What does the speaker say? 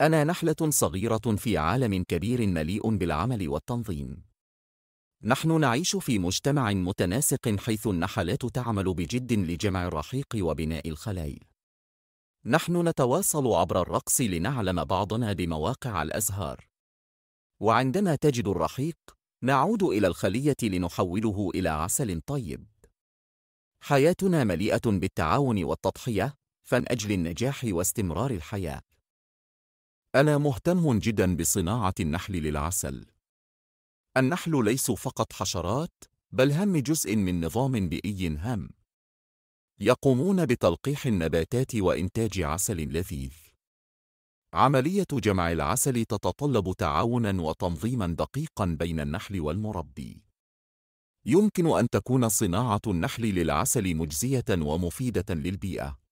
أنا نحلة صغيرة في عالم كبير مليء بالعمل والتنظيم. نحن نعيش في مجتمع متناسق حيث النحلات تعمل بجد لجمع الرحيق وبناء الخلايا. نحن نتواصل عبر الرقص لنعلم بعضنا بمواقع الأزهار. وعندما تجد الرحيق، نعود إلى الخلية لنحوله إلى عسل طيب. حياتنا مليئة بالتعاون والتضحية، فمن أجل النجاح واستمرار الحياة. أنا مهتم جدا بصناعة النحل للعسل. النحل ليس فقط حشرات، بل هم جزء من نظام بيئي هام. يقومون بتلقيح النباتات وإنتاج عسل لذيذ. عملية جمع العسل تتطلب تعاونا وتنظيما دقيقا بين النحل والمربي. يمكن أن تكون صناعة النحل للعسل مجزية ومفيدة للبيئة.